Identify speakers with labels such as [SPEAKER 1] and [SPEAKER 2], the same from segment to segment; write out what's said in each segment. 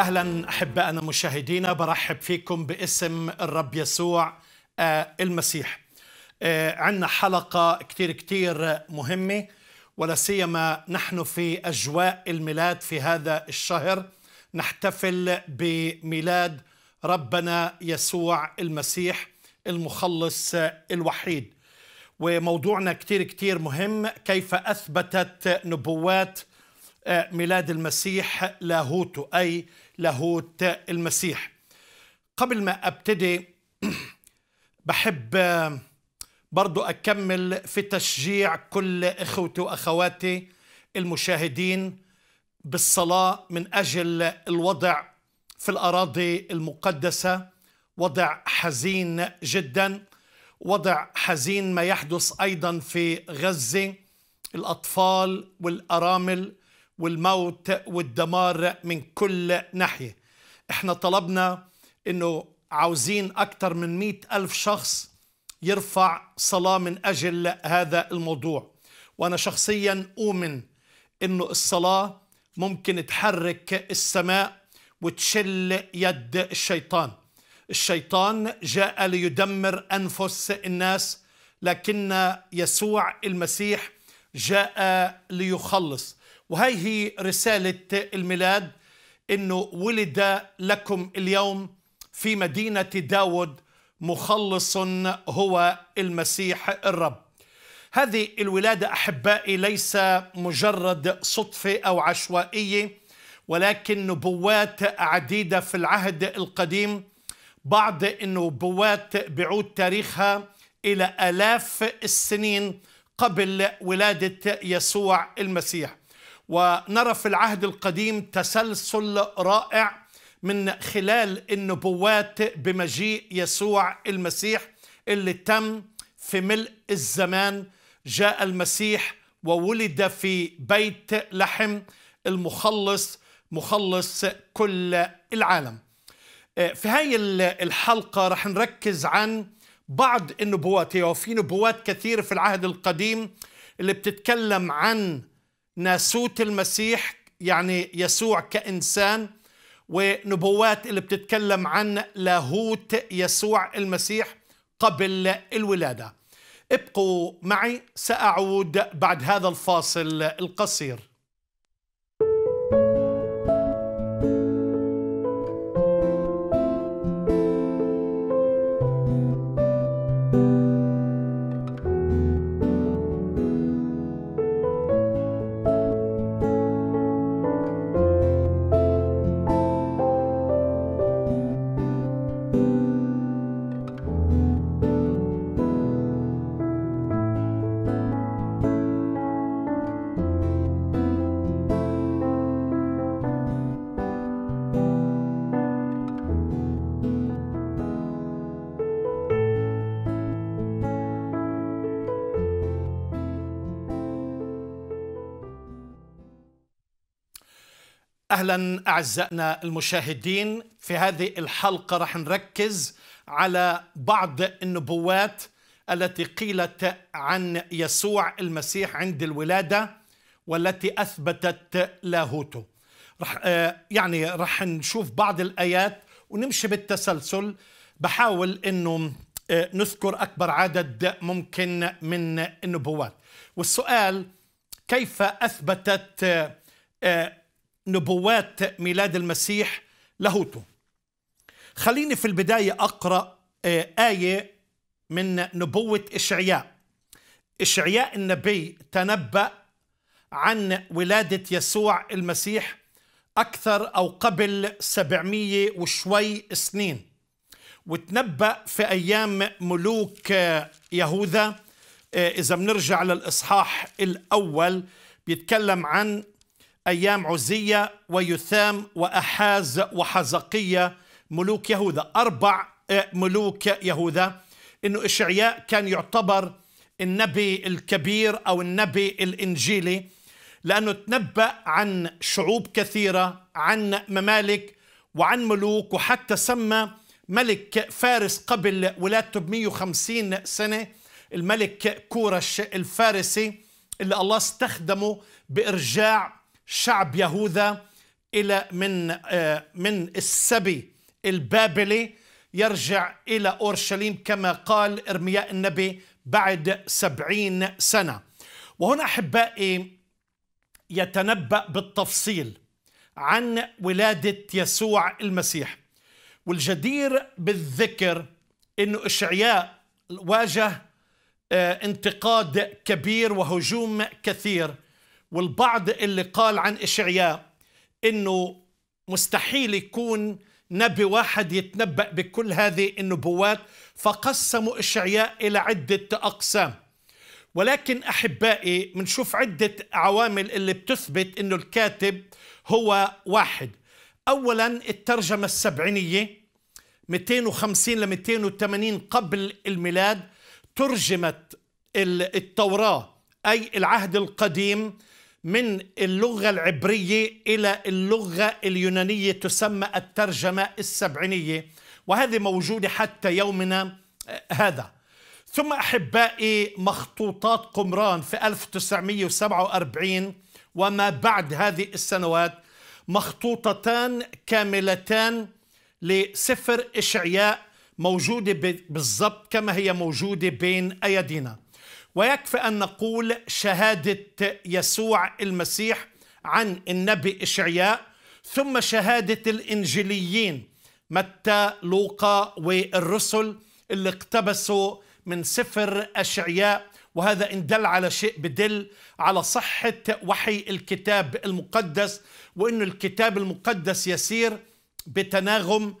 [SPEAKER 1] اهلا احبائنا مشاهدينا برحب فيكم باسم الرب يسوع آه، المسيح آه، عندنا حلقه كتير كتير مهمه ولا سيما نحن في اجواء الميلاد في هذا الشهر نحتفل بميلاد ربنا يسوع المسيح المخلص الوحيد وموضوعنا كتير كتير مهم كيف اثبتت نبوات آه، ميلاد المسيح لاهوته أي لاهوت المسيح قبل ما ابتدي بحب آه، برضو اكمل في تشجيع كل اخوتي واخواتي المشاهدين بالصلاه من اجل الوضع في الاراضي المقدسه وضع حزين جدا وضع حزين ما يحدث ايضا في غزه الاطفال والارامل والموت والدمار من كل ناحية احنا طلبنا انه عاوزين اكثر من مئة الف شخص يرفع صلاة من اجل هذا الموضوع وانا شخصيا اؤمن انه الصلاة ممكن تحرك السماء وتشل يد الشيطان الشيطان جاء ليدمر انفس الناس لكن يسوع المسيح جاء ليخلص وهي هي رسالة الميلاد أنه ولد لكم اليوم في مدينة داود مخلص هو المسيح الرب هذه الولادة أحبائي ليس مجرد صدفة أو عشوائية ولكن نبوات عديدة في العهد القديم بعض النبوات بعود تاريخها إلى آلاف السنين قبل ولادة يسوع المسيح ونرى في العهد القديم تسلسل رائع من خلال النبوات بمجيء يسوع المسيح اللي تم في ملء الزمان جاء المسيح وولد في بيت لحم المخلص مخلص كل العالم آه، في هاي الحلقة رح نركز عن بعض النبوات وفي نبوات كثيرة في العهد القديم اللي بتتكلم عن ناسوت المسيح يعني يسوع كإنسان ونبوات اللي بتتكلم عن لاهوت يسوع المسيح قبل الولادة ابقوا معي سأعود بعد هذا الفاصل القصير اهلا اعزائنا المشاهدين في هذه الحلقه رح نركز على بعض النبوات التي قيلت عن يسوع المسيح عند الولاده والتي اثبتت لاهوته رح آه، يعني رح نشوف بعض الايات ونمشي بالتسلسل بحاول انه آه، نذكر اكبر عدد ممكن من النبوات والسؤال كيف اثبتت آه، نبوات ميلاد المسيح لهوتو خليني في البداية أقرأ آه، آية من نبوة إشعياء إشعياء النبي تنبأ عن ولادة يسوع المسيح أكثر أو قبل 700 وشوي سنين وتنبأ في أيام ملوك آه، يهوذا آه، إذا بنرجع للإصحاح الأول بيتكلم عن أيام عزية ويثام وأحاز وحزقية ملوك يهوذا أربع آه، ملوك يهوذا أنه إشعياء كان يعتبر النبي الكبير أو النبي الإنجيلي لأنه تنبأ عن شعوب كثيرة عن ممالك وعن ملوك وحتى سمى ملك فارس قبل ولادته ب 150 سنة الملك كورش الفارسي اللي الله استخدمه بإرجاع شعب يهوذا إلى من آه، من السبي البابلي يرجع إلى أورشليم كما قال إرمياء النبي بعد سبعين سنة وهنا أحبائي يتنبأ بالتفصيل عن ولادة يسوع المسيح والجدير بالذكر أنه إشعياء واجه آه، انتقاد كبير وهجوم كثير والبعض اللي قال عن إشعياء إنه مستحيل يكون نبي واحد يتنبأ بكل هذه النبوات فقسموا إشعياء إلى عدة أقسام ولكن أحبائي بنشوف عدة عوامل اللي بتثبت إنه الكاتب هو واحد أولا الترجمة السبعينية 250 ل 280 قبل الميلاد ترجمت التوراة أي العهد القديم من اللغة العبرية إلى اللغة اليونانية تسمى الترجمة السبعينية وهذه موجودة حتى يومنا آه، هذا ثم أحبائي مخطوطات قمران في 1947 وما بعد هذه السنوات مخطوطتان كاملتان لسفر إشعياء موجودة بالضبط كما هي موجودة بين أيدينا ويكفي أن نقول شهادة يسوع المسيح عن النبي إشعياء ثم شهادة الإنجيليين متى لوقا والرسل اللي اقتبسوا من سفر أشعياء وهذا إن دل على شيء بدل على صحة وحي الكتاب المقدس وأن الكتاب المقدس يسير بتناغم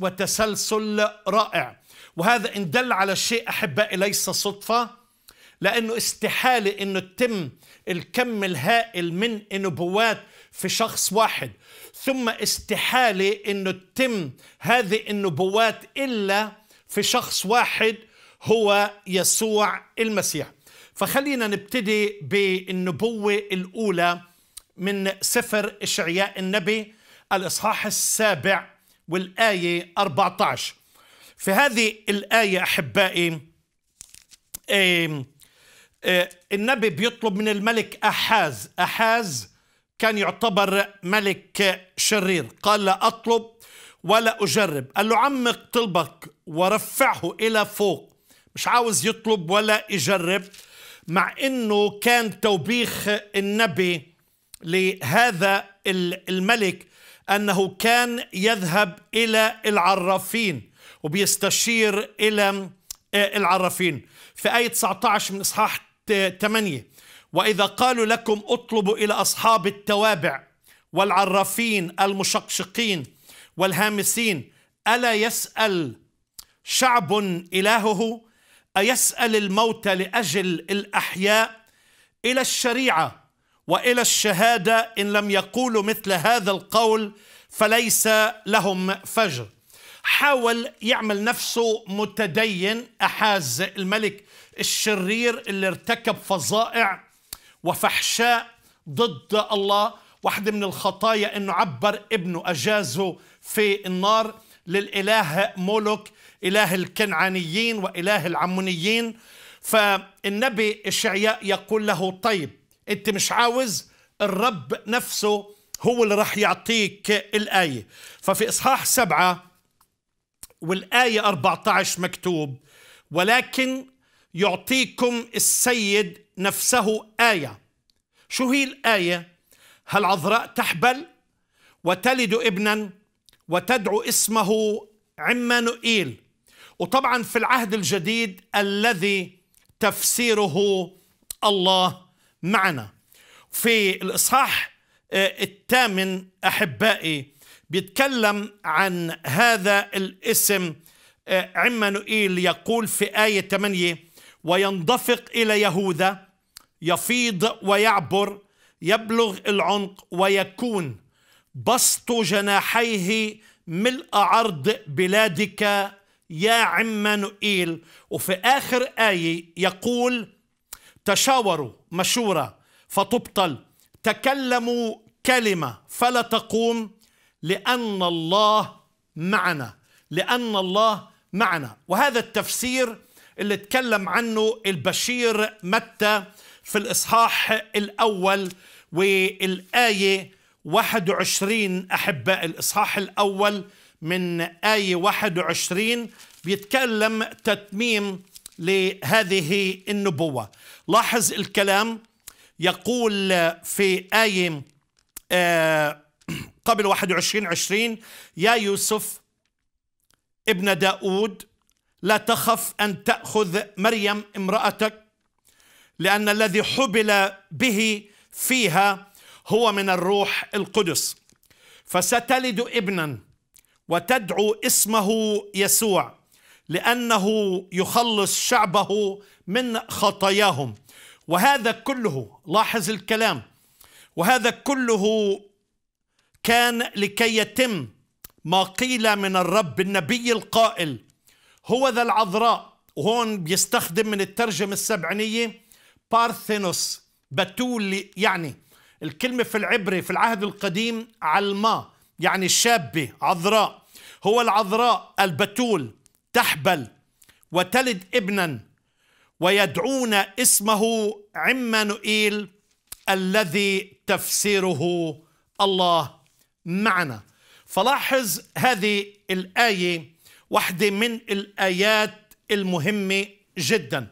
[SPEAKER 1] وتسلسل رائع وهذا إن دل على شيء أحبائي ليس صدفة لأنه استحالة أنه تتم الكم الهائل من النبوات في شخص واحد ثم استحالة أنه تتم هذه النبوات إلا في شخص واحد هو يسوع المسيح فخلينا نبتدي بالنبوة الأولى من سفر إشعياء النبي الإصحاح السابع والآية 14 في هذه الآية أحبائي آه، النبي بيطلب من الملك أحاز أحاز كان يعتبر ملك شرير قال لا أطلب ولا أجرب قال له عمق طلبك ورفعه إلى فوق مش عاوز يطلب ولا يجرب مع أنه كان توبيخ النبي لهذا الملك أنه كان يذهب إلى العرافين وبيستشير إلى آه، العرافين في آية 19 من إصحاح 8 وإذا قالوا لكم اطلبوا إلى أصحاب التوابع والعرافين المشقشقين والهامسين ألا يسأل شعب إلهه أيسأل الموت لأجل الأحياء إلى الشريعة وإلى الشهادة إن لم يقولوا مثل هذا القول فليس لهم فجر حاول يعمل نفسه متدين أحاز الملك الشرير اللي ارتكب فظائع وفحشاء ضد الله واحدة من الخطايا انه عبر ابنه اجازه في النار للاله مولوك اله الكنعانيين واله العمونيين فالنبي اشعياء يقول له طيب انت مش عاوز الرب نفسه هو اللي راح يعطيك الايه ففي اصحاح سبعه والايه 14 مكتوب ولكن يعطيكم السيد نفسه آية شو هي الآية؟ هل عذراء تحبل وتلد ابنا وتدعو اسمه عمانوئيل وطبعا في العهد الجديد الذي تفسيره الله معنا في الإصحاح آه، الثامن أحبائي بيتكلم عن هذا الاسم آه، عمانوئيل يقول في آية 8 وينضفق الى يهوذا يفيض ويعبر يبلغ العنق ويكون بسط جناحيه ملء عرض بلادك يا عمانوئيل وفي آخر آية يقول تشاوروا مشورة فتبطل تكلموا كلمة فلا تقوم لأن الله معنا لأن الله معنا وهذا التفسير اللي تكلم عنه البشير متى في الإصحاح الأول والآية 21 أحباء الإصحاح الأول من آية 21 بيتكلم تتميم لهذه النبوة لاحظ الكلام يقول في آية آه، قبل 21 20 يا يوسف ابن داود لا تخف أن تأخذ مريم امرأتك لأن الذي حبل به فيها هو من الروح القدس فستلد ابنا وتدعو اسمه يسوع لأنه يخلص شعبه من خطاياهم وهذا كله لاحظ الكلام وهذا كله كان لكي يتم ما قيل من الرب النبي القائل هو ذا العذراء وهون بيستخدم من الترجمة السبعينية بارثينوس بتول يعني الكلمة في العبري في العهد القديم علماء يعني شابة عذراء هو العذراء البتول تحبل وتلد ابنا ويدعون اسمه عمانوئيل الذي تفسيره الله معنا فلاحظ هذه الآية واحدة من الآيات المهمة جدا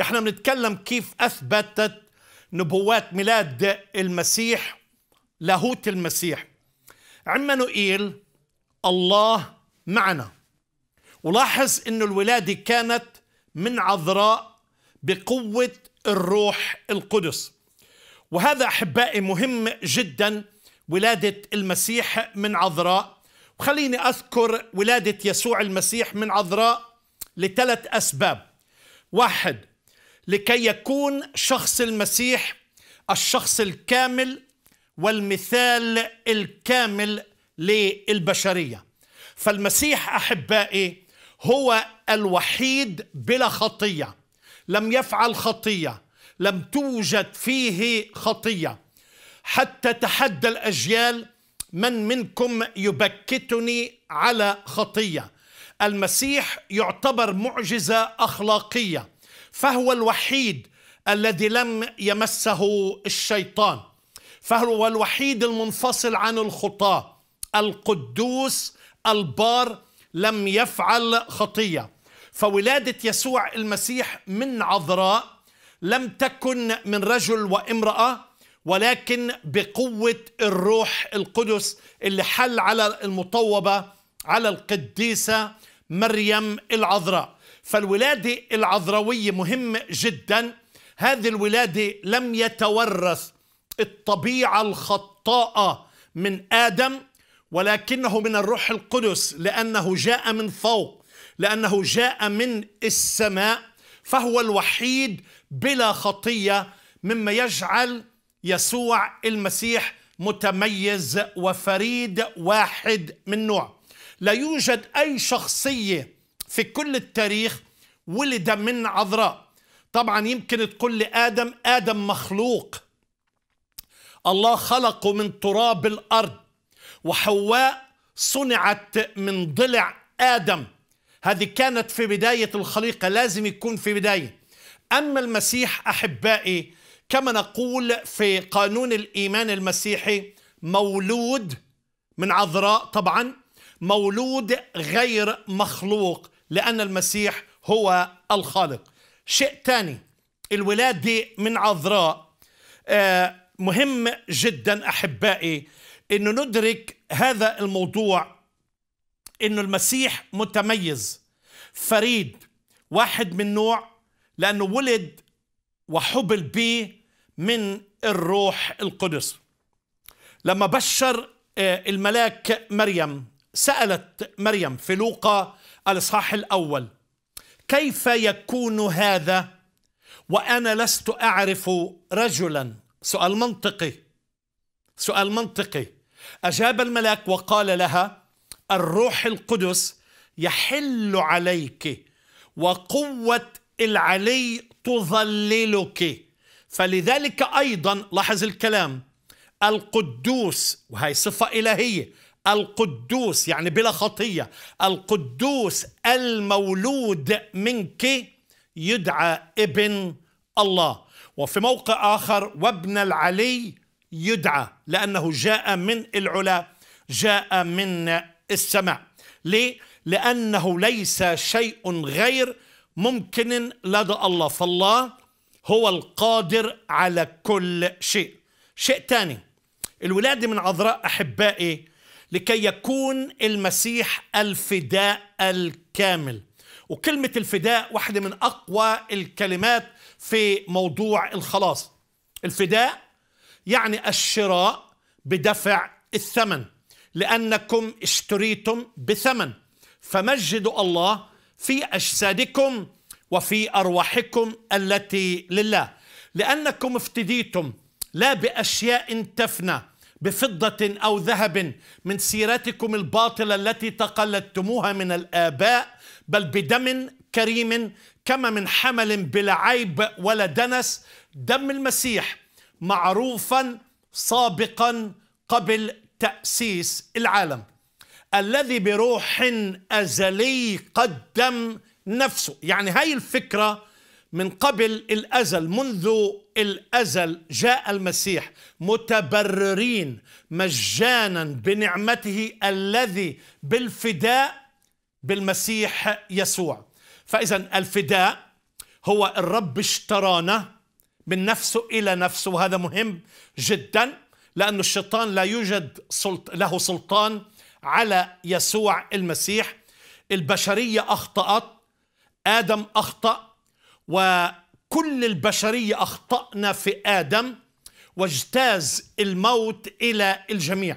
[SPEAKER 1] احنا بنتكلم كيف أثبتت نبوات ميلاد المسيح لاهوت المسيح عمانوئيل الله معنا ولاحظ أن الولادة كانت من عذراء بقوة الروح القدس وهذا أحبائي مهم جدا ولادة المسيح من عذراء خليني أذكر ولادة يسوع المسيح من عذراء لثلاث أسباب واحد لكي يكون شخص المسيح الشخص الكامل والمثال الكامل للبشرية فالمسيح أحبائي هو الوحيد بلا خطية لم يفعل خطية لم توجد فيه خطية حتى تحدى الأجيال من منكم يبكتني على خطيه المسيح يعتبر معجزه اخلاقيه فهو الوحيد الذي لم يمسه الشيطان فهو الوحيد المنفصل عن الخطاه القدوس البار لم يفعل خطيه فولاده يسوع المسيح من عذراء لم تكن من رجل وامراه ولكن بقوة الروح القدس اللي حل على المطوبة على القديسة مريم العذراء فالولادة العذراوية مهمة جدا هذه الولادة لم يتورث الطبيعة الخطاءة من آدم ولكنه من الروح القدس لأنه جاء من فوق لأنه جاء من السماء فهو الوحيد بلا خطية مما يجعل يسوع المسيح متميز وفريد واحد من نوع لا يوجد أي شخصية في كل التاريخ ولد من عذراء طبعا يمكن تقول لآدم آدم مخلوق الله خلقه من تراب الأرض وحواء صنعت من ضلع آدم هذه كانت في بداية الخليقة لازم يكون في بداية أما المسيح أحبائي كما نقول في قانون الإيمان المسيحي مولود من عذراء طبعا مولود غير مخلوق لأن المسيح هو الخالق شيء ثاني الولادة من عذراء آه، مهم جدا أحبائي أنه ندرك هذا الموضوع أنه المسيح متميز فريد واحد من نوع لأنه ولد وحبل به من الروح القدس لما بشر آه، الملاك مريم سألت مريم في لوقا الإصحاح الأول كيف يكون هذا وأنا لست أعرف رجلا سؤال منطقي سؤال منطقي أجاب الملاك وقال لها الروح القدس يحل عليك وقوة العلي تظللك فلذلك أيضا لاحظ الكلام القدوس وهي صفة إلهية القدوس يعني بلا خطية القدوس المولود منك يدعى ابن الله وفي موقع آخر وابن العلي يدعى لأنه جاء من العلا جاء من السماء ليه؟ لأنه ليس شيء غير ممكن لدى الله فالله هو القادر على كل شيء شيء تاني الولادة من عذراء أحبائي لكي يكون المسيح الفداء الكامل وكلمة الفداء واحدة من أقوى الكلمات في موضوع الخلاص الفداء يعني الشراء بدفع الثمن لأنكم اشتريتم بثمن فمجدوا الله في أجسادكم وفي أرواحكم التي لله لأنكم افتديتم لا بأشياء تفنى بفضة أو ذهب من سيرتكم الباطلة التي تقلدتموها من الآباء بل بدم كريم كما من حمل بلا عيب ولا دنس دم المسيح معروفا سابقا قبل تأسيس العالم الذي بروح أزلي قدم نفسه يعني هاي الفكرة من قبل الأزل منذ الأزل جاء المسيح متبررين مجانا بنعمته الذي بالفداء بالمسيح يسوع فإذا الفداء هو الرب اشترانا من نفسه إلى نفسه وهذا مهم جدا لأن الشيطان لا يوجد سلط له سلطان على يسوع المسيح البشرية أخطأت آدم أخطأ وكل البشرية أخطأنا في آدم واجتاز الموت إلى الجميع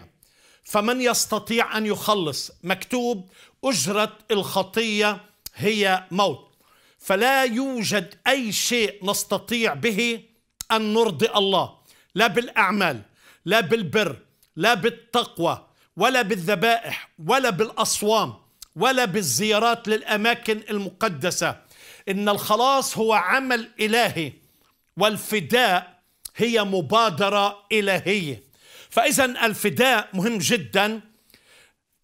[SPEAKER 1] فمن يستطيع أن يخلص مكتوب أجرة الخطية هي موت فلا يوجد أي شيء نستطيع به أن نرضي الله لا بالأعمال لا بالبر لا بالتقوى ولا بالذبائح ولا بالأصوام ولا بالزيارات للأماكن المقدسة إن الخلاص هو عمل إلهي والفداء هي مبادرة إلهية فإذا الفداء مهم جدا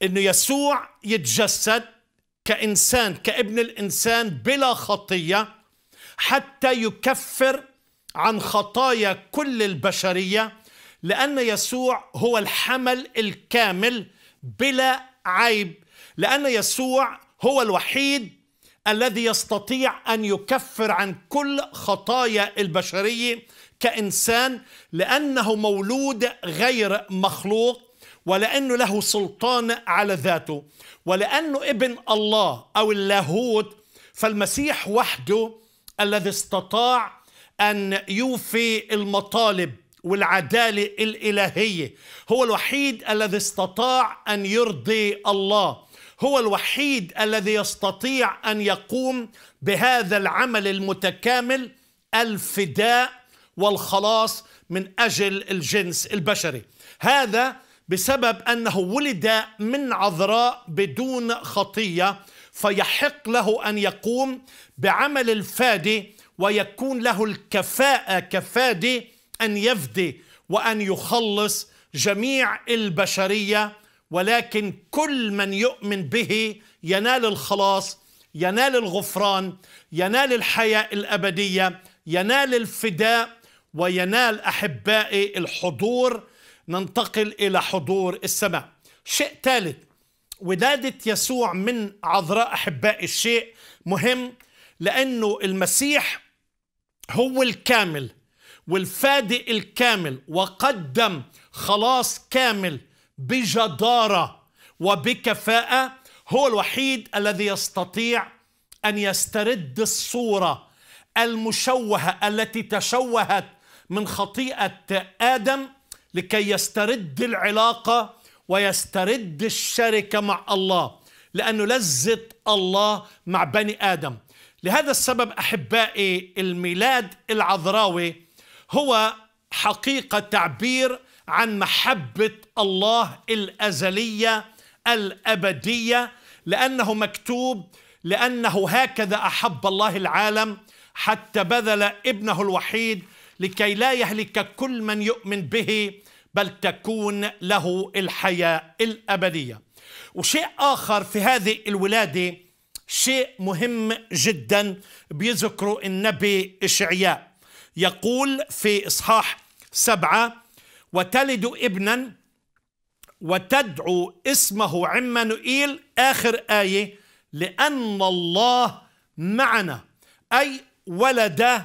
[SPEAKER 1] إنه يسوع يتجسد كإنسان كابن الإنسان بلا خطية حتى يكفر عن خطايا كل البشرية لأن يسوع هو الحمل الكامل بلا عيب لأن يسوع هو الوحيد الذي يستطيع أن يكفر عن كل خطايا البشرية كإنسان لأنه مولود غير مخلوق ولأنه له سلطان على ذاته ولأنه ابن الله أو اللاهوت فالمسيح وحده الذي استطاع أن يوفي المطالب والعدالة الإلهية هو الوحيد الذي استطاع أن يرضي الله هو الوحيد الذي يستطيع ان يقوم بهذا العمل المتكامل الفداء والخلاص من اجل الجنس البشري هذا بسبب انه ولد من عذراء بدون خطيه فيحق له ان يقوم بعمل الفادي ويكون له الكفاءه كفادي ان يفدي وان يخلص جميع البشريه ولكن كل من يؤمن به ينال الخلاص ينال الغفران ينال الحياه الابديه ينال الفداء وينال احبائي الحضور ننتقل الى حضور السماء شيء ثالث ولاده يسوع من عذراء احبائي الشيء مهم لانه المسيح هو الكامل والفادي الكامل وقدم خلاص كامل بجدارة وبكفاءة هو الوحيد الذي يستطيع أن يسترد الصورة المشوهة التي تشوهت من خطيئة آدم لكي يسترد العلاقة ويسترد الشركة مع الله لأنه لذة الله مع بني آدم لهذا السبب أحبائي الميلاد العذراوي هو حقيقة تعبير عن محبة الله الأزلية الأبدية لأنه مكتوب لأنه هكذا أحب الله العالم حتى بذل ابنه الوحيد لكي لا يهلك كل من يؤمن به بل تكون له الحياة الأبدية وشيء آخر في هذه الولادة شيء مهم جدا بيذكره النبي إشعياء يقول في إصحاح سبعة وتلد ابنا وتدعو اسمه عمانوئيل آخر آية لأن الله معنا أي ولد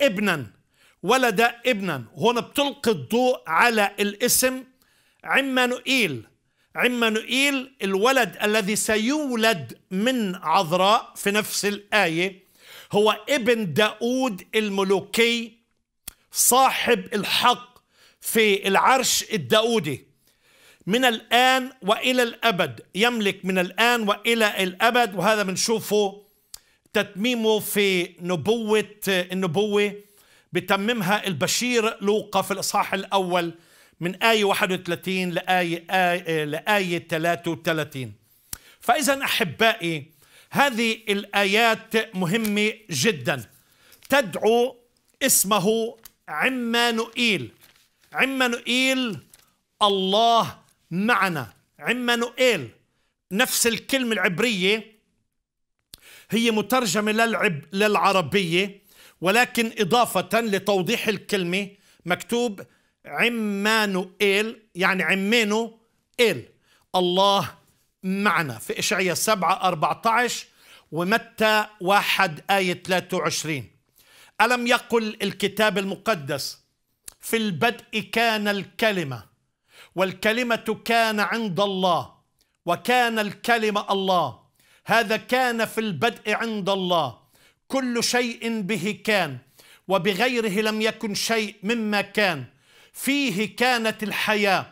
[SPEAKER 1] ابنا ولد ابنا هون بتلقي الضوء على الاسم عمانوئيل عمانوئيل الولد الذي سيولد من عذراء في نفس الآية هو ابن داود الملوكي صاحب الحق في العرش الداودي من الآن وإلى الأبد يملك من الآن وإلى الأبد وهذا بنشوفه تتميمه في نبوة النبوة بتممها البشير لوقا في الإصحاح الأول من آية 31 لآية, آية لآية 33 فإذا أحبائي هذه الآيات مهمة جدا تدعو اسمه عمانوئيل عمانوئيل الله معنا عمانوئيل نفس الكلمة العبرية هي مترجمة للعب للعربية ولكن إضافة لتوضيح الكلمة مكتوب عمانوئيل يعني عمانو إيل الله معنا في إشعياء 7 14 ومتى 1 آية 23 ألم يقل الكتاب المقدس في البدء كان الكلمة والكلمة كان عند الله وكان الكلمة الله هذا كان في البدء عند الله كل شيء به كان وبغيره لم يكن شيء مما كان فيه كانت الحياة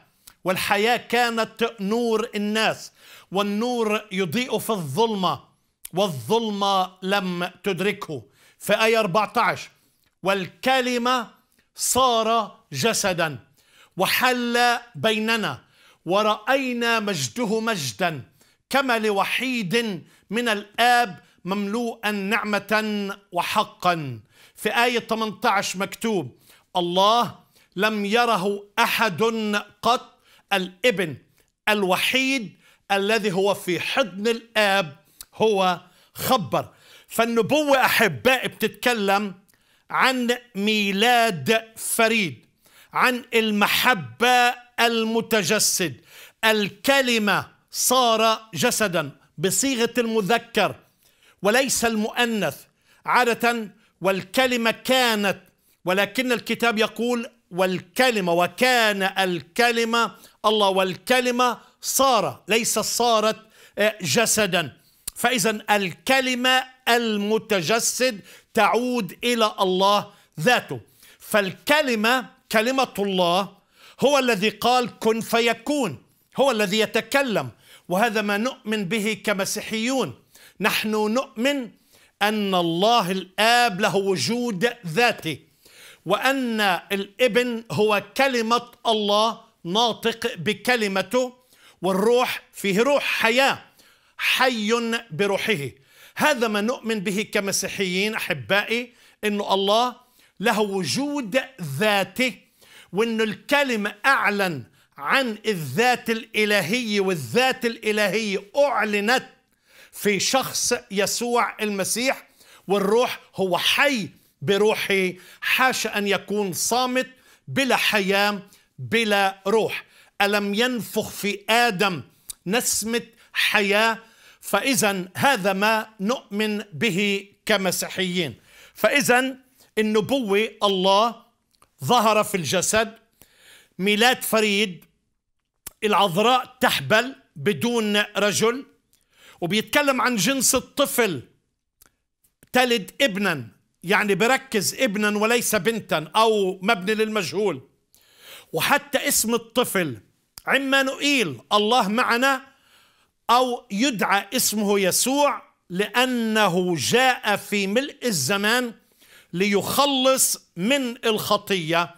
[SPEAKER 1] والحياة كانت نور الناس والنور يضيء في الظلمة والظلمة لم تدركه في آية 14 والكلمة صار جسدا وحل بيننا ورأينا مجده مجدا كما لوحيد من الآب مملوءا نعمة وحقا في آية 18 مكتوب الله لم يره أحد قط الابن الوحيد الذي هو في حضن الآب هو خبر فالنبوة أحبائي بتتكلم عن ميلاد فريد عن المحبة المتجسد الكلمة صار جسدا بصيغة المذكر وليس المؤنث عادة والكلمة كانت ولكن الكتاب يقول والكلمة وكان الكلمة الله والكلمة صار ليس صارت آه، جسدا فإذا الكلمة المتجسد تعود الى الله ذاته فالكلمه كلمه الله هو الذي قال كن فيكون هو الذي يتكلم وهذا ما نؤمن به كمسيحيون نحن نؤمن ان الله الاب له وجود ذاتي وان الابن هو كلمه الله ناطق بكلمته والروح فيه روح حياه حي بروحه هذا ما نؤمن به كمسيحيين أحبائي أنه الله له وجود ذاتي وأنه الكلمة أعلن عن الذات الإلهية والذات الإلهية أعلنت في شخص يسوع المسيح والروح هو حي بروحي حاشا أن يكون صامت بلا حياة بلا روح ألم ينفخ في آدم نسمة حياة فإذا هذا ما نؤمن به كمسيحيين فإذا النبوة الله ظهر في الجسد ميلاد فريد العذراء تحبل بدون رجل وبيتكلم عن جنس الطفل تلد ابنا يعني بركز ابنا وليس بنتا او مبني للمجهول وحتى اسم الطفل عمانوئيل الله معنا أو يدعى اسمه يسوع لأنه جاء في ملء الزمان ليخلص من الخطية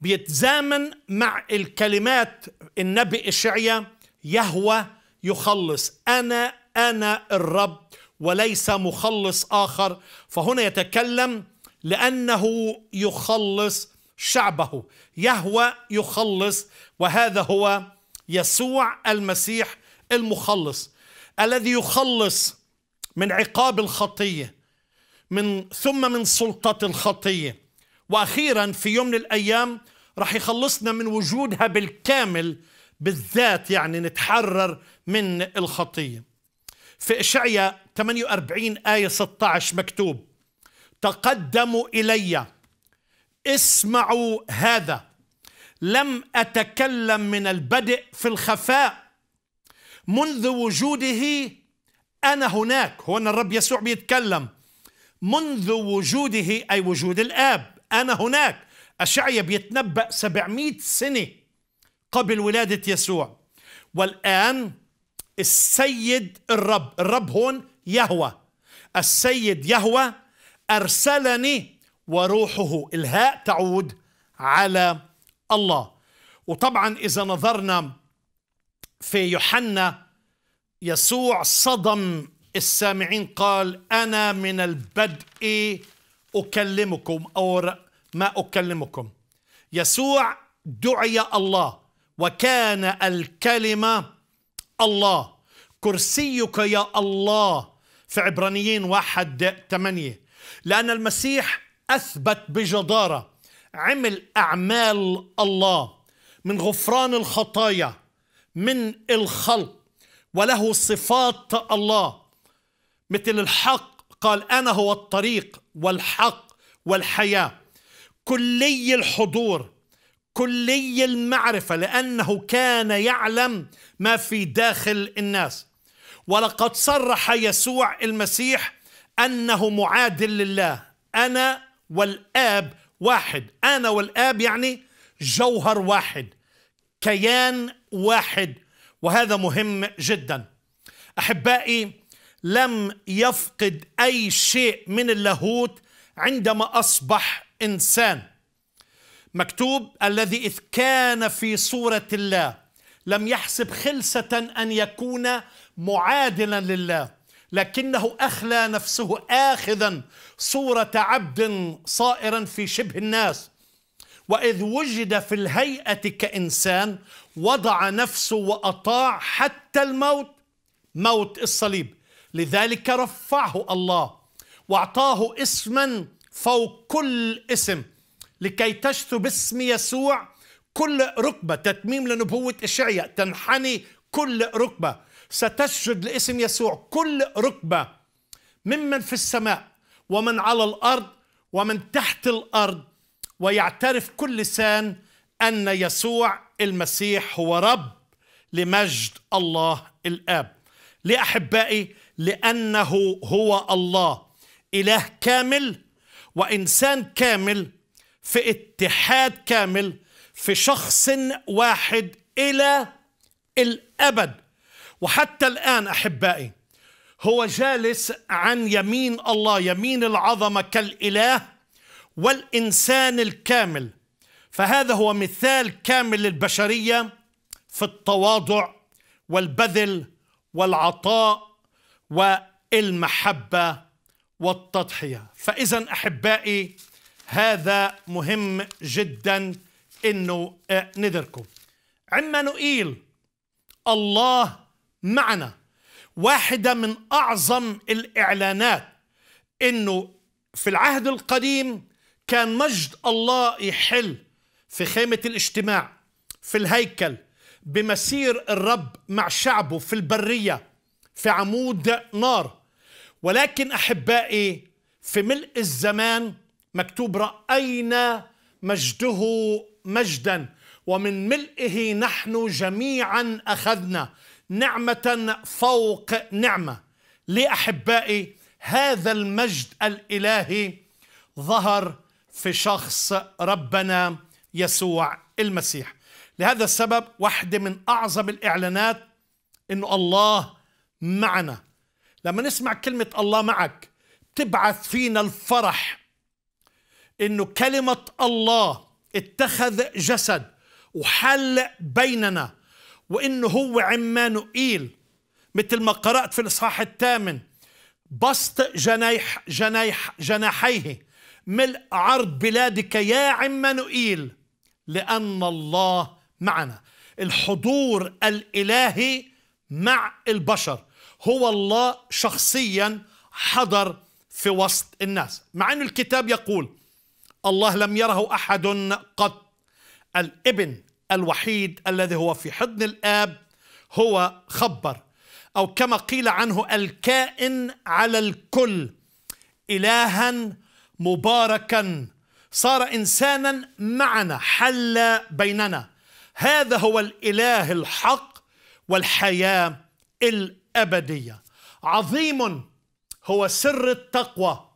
[SPEAKER 1] بيتزامن مع الكلمات النبي إشعيا يهوى يخلص أنا أنا الرب وليس مخلص آخر فهنا يتكلم لأنه يخلص شعبه يهوى يخلص وهذا هو يسوع المسيح المخلص الذي يخلص من عقاب الخطيه من ثم من سلطه الخطيه واخيرا في يوم من الايام راح يخلصنا من وجودها بالكامل بالذات يعني نتحرر من الخطيه في اشعيا 48 ايه 16 مكتوب تقدموا الي اسمعوا هذا لم اتكلم من البدء في الخفاء منذ وجوده أنا هناك هو أن الرب يسوع بيتكلم منذ وجوده أي وجود الآب أنا هناك أشعيا بيتنبأ 700 سنة قبل ولادة يسوع والآن السيد الرب الرب هون يهوى السيد يهوى أرسلني وروحه الهاء تعود على الله وطبعا إذا نظرنا في يوحنا يسوع صدم السامعين قال أنا من البدء أكلمكم أو ما أكلمكم يسوع دعي الله وكان الكلمة الله كرسيك يا الله في عبرانيين واحد ثمانية لأن المسيح أثبت بجدارة عمل أعمال الله من غفران الخطايا من الخلق وله صفات الله مثل الحق قال أنا هو الطريق والحق والحياة كلي الحضور كلي المعرفة لأنه كان يعلم ما في داخل الناس ولقد صرح يسوع المسيح أنه معادل لله أنا والآب واحد أنا والآب يعني جوهر واحد كيان واحد وهذا مهم جدا احبائي لم يفقد اي شيء من اللاهوت عندما اصبح انسان مكتوب الذي اذ كان في صوره الله لم يحسب خلسه ان يكون معادلا لله لكنه اخلى نفسه اخذا صوره عبد صائرا في شبه الناس واذ وجد في الهيئه كانسان وضع نفسه وأطاع حتى الموت موت الصليب لذلك رفعه الله واعطاه اسما فوق كل اسم لكي تشثو باسم يسوع كل ركبه تتميم لنبوه اشعياء تنحني كل ركبه ستسجد لاسم يسوع كل ركبه ممن في السماء ومن على الارض ومن تحت الارض ويعترف كل لسان ان يسوع المسيح هو رب لمجد الله الاب لاحبائي لانه هو الله اله كامل وانسان كامل في اتحاد كامل في شخص واحد الى الابد وحتى الان احبائي هو جالس عن يمين الله يمين العظمه كالاله والانسان الكامل فهذا هو مثال كامل للبشرية في التواضع والبذل والعطاء والمحبة والتضحية فإذا أحبائي هذا مهم جدا انه آه، ندركه عمانوئيل الله معنا واحدة من أعظم الإعلانات أنه في العهد القديم كان مجد الله يحل في خيمة الاجتماع في الهيكل بمسير الرب مع شعبه في البرية في عمود نار ولكن أحبائي في ملء الزمان مكتوب رأينا مجده مجدا ومن ملئه نحن جميعا أخذنا نعمة فوق نعمة لأحبائي هذا المجد الإلهي ظهر في شخص ربنا يسوع المسيح لهذا السبب واحدة من أعظم الإعلانات إنه الله معنا لما نسمع كلمة الله معك تبعث فينا الفرح إنه كلمة الله اتخذ جسد وحل بيننا وإنه هو عمانوئيل مثل ما قرأت في الإصحاح الثامن بسط جنيح جنيح جناحيه ملء عرض بلادك يا عمانوئيل لأن الله معنا الحضور الإلهي مع البشر هو الله شخصيا حضر في وسط الناس مع أن الكتاب يقول الله لم يره أحد قط الابن الوحيد الذي هو في حضن الآب هو خبر أو كما قيل عنه الكائن على الكل إلها مباركا صار إنسانا معنا حل بيننا هذا هو الإله الحق والحياة الأبدية عظيم هو سر التقوى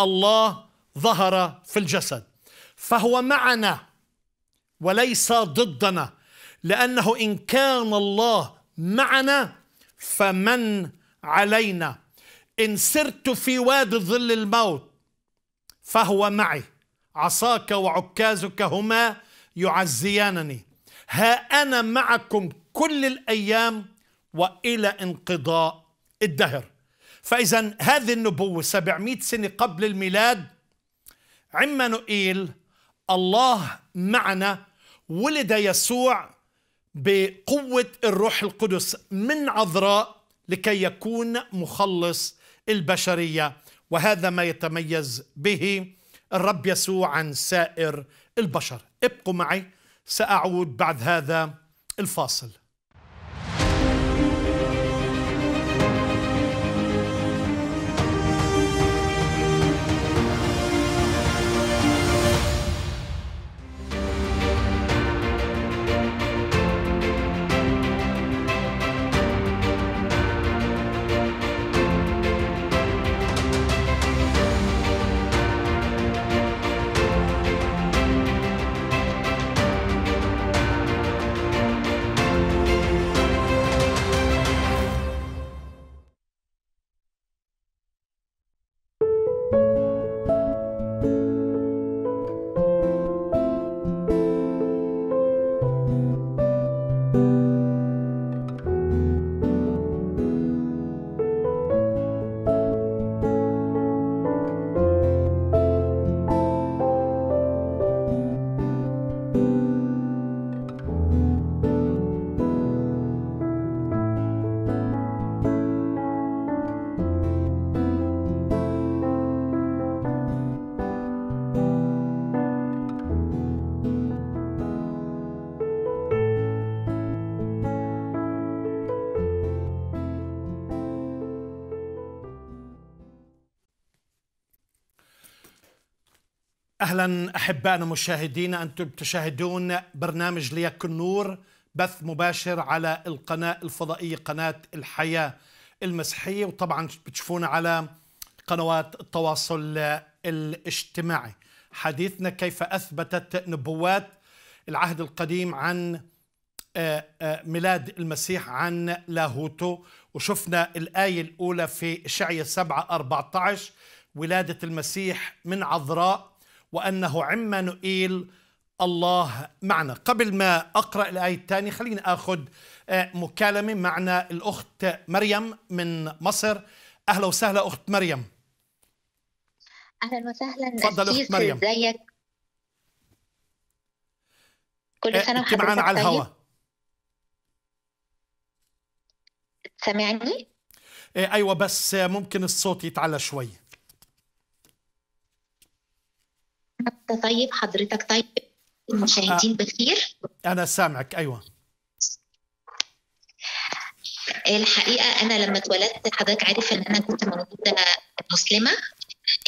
[SPEAKER 1] الله ظهر في الجسد فهو معنا وليس ضدنا لأنه إن كان الله معنا فمن علينا إن سرت في واد ظل الموت فهو معي عصاك وعكازك هما يعزيانني ها أنا معكم كل الأيام وإلى انقضاء الدهر فإذا هذه النبوة 700 سنة قبل الميلاد عمانوئيل الله معنا ولد يسوع بقوة الروح القدس من عذراء لكي يكون مخلص البشرية وهذا ما يتميز به الرب يسوع عن سائر البشر ابقوا معي سأعود بعد هذا الفاصل اهلا احبائنا مشاهدينا انتم تشاهدون برنامج ليكن نور بث مباشر على القناه الفضائيه قناه الحياه المسيحيه وطبعا بتشوفونا على قنوات التواصل الاجتماعي حديثنا كيف اثبتت نبوات العهد القديم عن آه، آه، ميلاد المسيح عن لاهوته وشفنا الآية الأولى في شعية 7 14 ولادة المسيح من عذراء وأنه عما نؤيل الله معنا قبل ما أقرأ الآية الثانية خليني أخذ آه، مكالمة معنا الأخت مريم من مصر أهلا وسهلا أخت مريم
[SPEAKER 2] أهلا وسهلا تفضل أخت مريم ازيك
[SPEAKER 1] كل آه، سنة وحضرتك معنا على طيب؟ الهواء
[SPEAKER 2] سامعني؟
[SPEAKER 1] آه، ايوه بس ممكن الصوت يتعلى شوي
[SPEAKER 2] حتى طيب حضرتك طيب المشاهدين آه. بخير
[SPEAKER 1] انا سامعك ايوه
[SPEAKER 2] الحقيقه انا لما اتولدت حضرتك عارف ان انا كنت مولوده مسلمه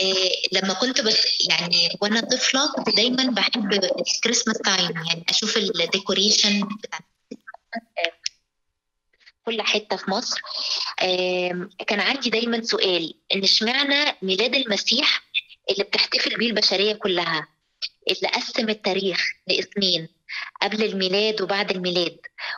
[SPEAKER 2] آه، لما كنت بس يعني وانا طفله كنت دايما بحب الكريسماس تايم يعني اشوف الديكوريشن كل حته في مصر كان عندي دايما سؤال ان اشمعنى ميلاد المسيح اللي بتحتفل بيه البشريه كلها اللي قسم التاريخ لاثنين قبل الميلاد وبعد الميلاد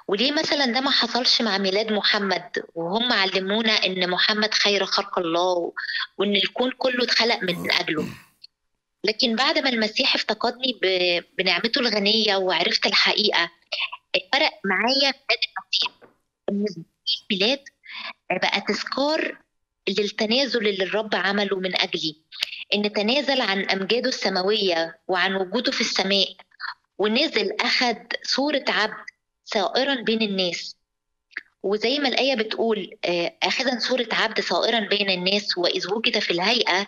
[SPEAKER 2] وليه مثلا ده ما حصلش مع ميلاد محمد وهم علمونا ان محمد خير خلق الله وان الكون كله اتخلق من اجله لكن بعد ما المسيح افتقدني بنعمته الغنيه وعرفت الحقيقه فرق معايا ميلاد الميلاد بقى تذكار للتنازل اللي الرب عمله من أجلي إن تنازل عن أمجاده السماوية وعن وجوده في السماء ونزل اخذ صورة عبد سائرا بين الناس وزي ما الآية بتقول آه، أخذا صورة عبد سائرا بين الناس وإذ وجد في الهيئة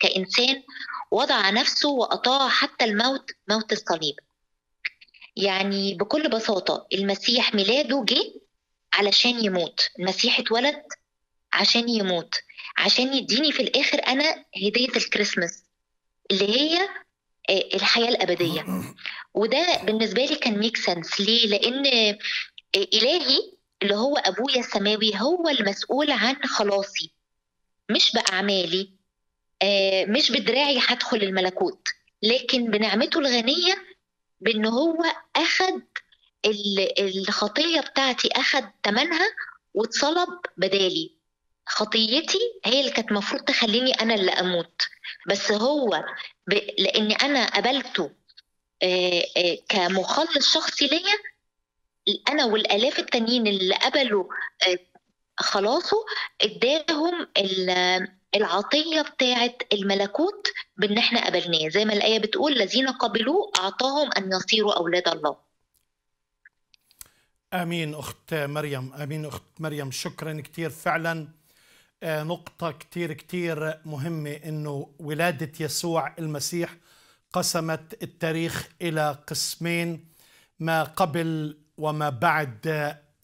[SPEAKER 2] كإنسان وضع نفسه وأطاع حتى الموت موت الصليب يعني بكل بساطة المسيح ميلاده جه علشان يموت المسيح اتولد عشان يموت عشان يديني في الاخر انا هديه الكريسماس اللي هي آه، الحياه الابديه وده بالنسبه لي كان ميك سنس ليه لان آه، الهي اللي هو ابويا السماوي هو المسؤول عن خلاصي مش باعمالي آه، مش بدراعي هدخل الملكوت لكن بنعمته الغنيه بان هو اخد الخطيه بتاعتي اخد ثمنها واتصلب بدالي خطيتي هي اللي كانت المفروض تخليني انا اللي اموت بس هو ب... لان انا قابلته كمخلص شخصي ليا انا والالاف التانيين اللي قبلوا خلاصه اداهم العطيه بتاعه الملكوت بان احنا قبلناه زي ما الايه بتقول الذين قبلوه اعطاهم ان يصيروا اولاد الله
[SPEAKER 1] امين اخت مريم امين اخت مريم شكرا كثير فعلا آه، نقطة كتير كتير مهمة إنه ولادة يسوع المسيح قسمت التاريخ إلى قسمين ما قبل وما بعد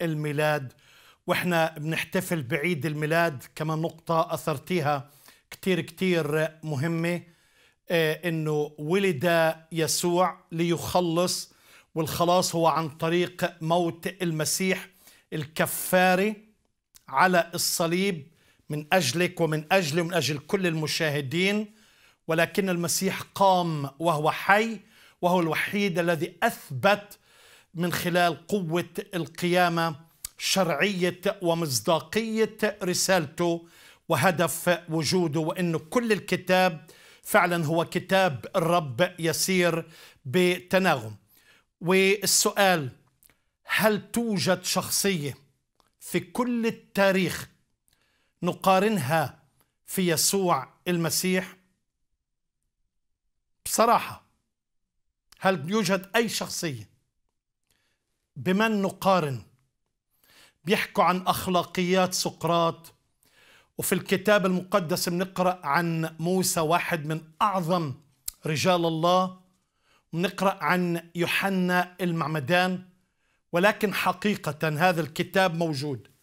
[SPEAKER 1] الميلاد وإحنا بنحتفل بعيد الميلاد كمان نقطة أثرتيها كتير كتير مهمة آه، إنه ولد يسوع ليخلص والخلاص هو عن طريق موت المسيح الكفاري على الصليب من أجلك ومن أجلي ومن أجل كل المشاهدين ولكن المسيح قام وهو حي وهو الوحيد الذي أثبت من خلال قوة القيامة شرعية ومصداقية رسالته وهدف وجوده وأن كل الكتاب فعلا هو كتاب الرب يسير بتناغم والسؤال هل توجد شخصية في كل التاريخ نقارنها في يسوع المسيح بصراحة هل يوجد أي شخصية بمن نقارن بيحكوا عن أخلاقيات سقراط وفي الكتاب المقدس بنقرأ عن موسى واحد من أعظم رجال الله بنقرأ عن يوحنا المعمدان ولكن حقيقة هذا الكتاب موجود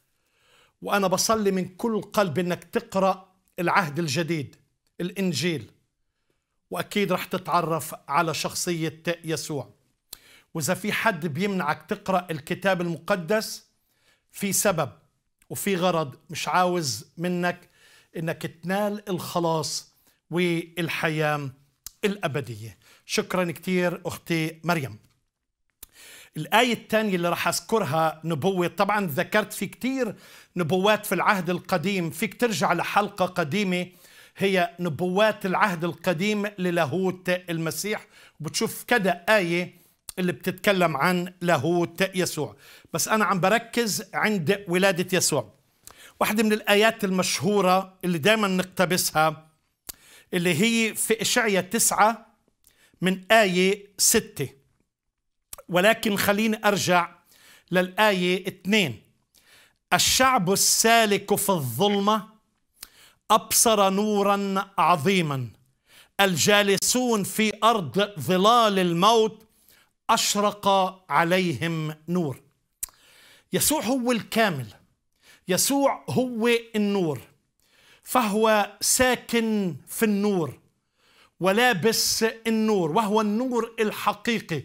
[SPEAKER 1] وأنا بصلي من كل قلب إنك تقرأ العهد الجديد الإنجيل وأكيد رح تتعرف على شخصية يسوع وإذا في حد بيمنعك تقرأ الكتاب المقدس في سبب وفي غرض مش عاوز منك إنك تنال الخلاص والحياة الأبدية شكرا كتير أختي مريم الآية الثانية اللي راح أذكرها نبوة طبعا ذكرت في كتير نبوات في العهد القديم فيك ترجع لحلقة قديمة هي نبوات العهد القديم للاهوت المسيح وبتشوف كذا آية اللي بتتكلم عن لاهوت يسوع بس أنا عم بركز عند ولادة يسوع واحدة من الآيات المشهورة اللي دايما نقتبسها اللي هي في إشعيا تسعة من آية ستة ولكن خليني أرجع للآية 2 الشعب السالك في الظلمة أبصر نورا عظيما الجالسون في أرض ظلال الموت أشرق عليهم نور يسوع هو الكامل يسوع هو النور فهو ساكن في النور ولابس النور وهو النور الحقيقي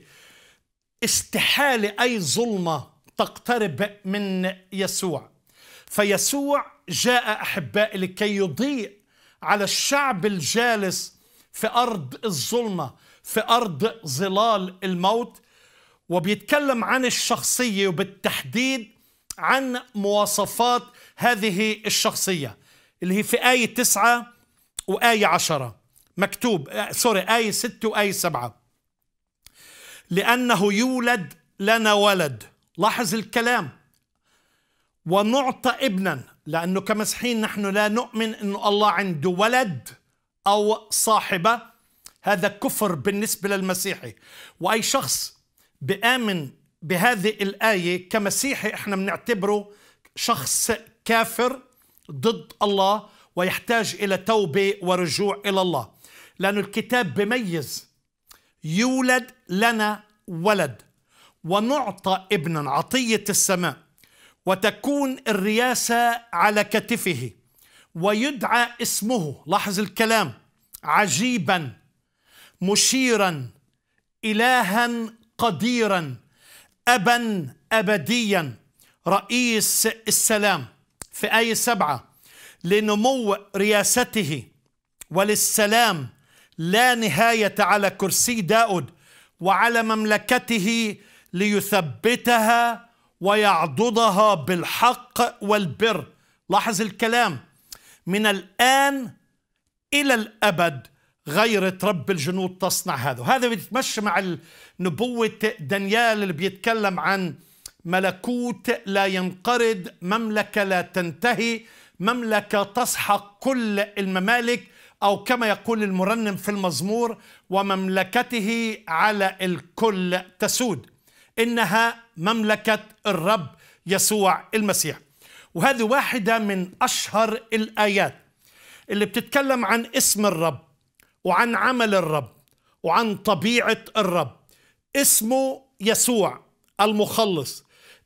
[SPEAKER 1] استحالة أي ظلمة تقترب من يسوع فيسوع جاء أحباء لكي يضيء على الشعب الجالس في أرض الظلمة في أرض ظلال الموت وبيتكلم عن الشخصية وبالتحديد عن مواصفات هذه الشخصية اللي هي في آية تسعة وآية عشرة مكتوب سوري آه، آية ستة وآية سبعة لأنه يولد لنا ولد لاحظ الكلام ونعطى ابنا لأنه كمسيحيين نحن لا نؤمن أن الله عنده ولد أو صاحبة هذا كفر بالنسبة للمسيحي وأي شخص بآمن بهذه الآية كمسيحي احنا بنعتبره شخص كافر ضد الله ويحتاج إلى توبة ورجوع إلى الله لأن الكتاب بميز يولد لنا ولد ونعطى ابنا عطية السماء وتكون الرياسة على كتفه ويدعى اسمه لاحظ الكلام عجيبا مشيرا إلها قديرا أبا أبديا رئيس السلام في آية سبعة لنمو رياسته وللسلام لا نهاية على كرسي داود وعلى مملكته ليثبتها ويعضدها بالحق والبر لاحظ الكلام من الآن إلى الأبد غيرة رب الجنود تصنع هذا وهذا بيتمشى مع نبوة دانيال اللي بيتكلم عن ملكوت لا ينقرض مملكة لا تنتهي مملكة تسحق كل الممالك أو كما يقول المرنم في المزمور ومملكته على الكل تسود إنها مملكة الرب يسوع المسيح وهذه واحدة من أشهر الآيات اللي بتتكلم عن اسم الرب وعن عمل الرب وعن طبيعة الرب اسمه يسوع المخلص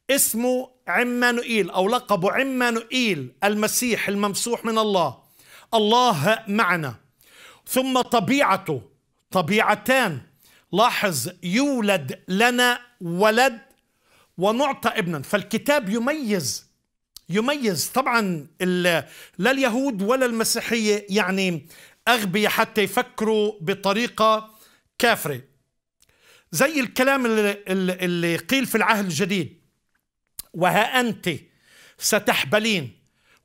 [SPEAKER 1] اسمه عمانوئيل أو لقبه عمانوئيل المسيح الممسوح من الله الله معنا ثم طبيعته طبيعتان لاحظ يولد لنا ولد ونعطى ابنا فالكتاب يميز يميز طبعا لا اليهود ولا المسيحية يعني أغبية حتى يفكروا بطريقة كافرة زي الكلام اللي, اللي قيل في العهد الجديد وها أنت ستحبلين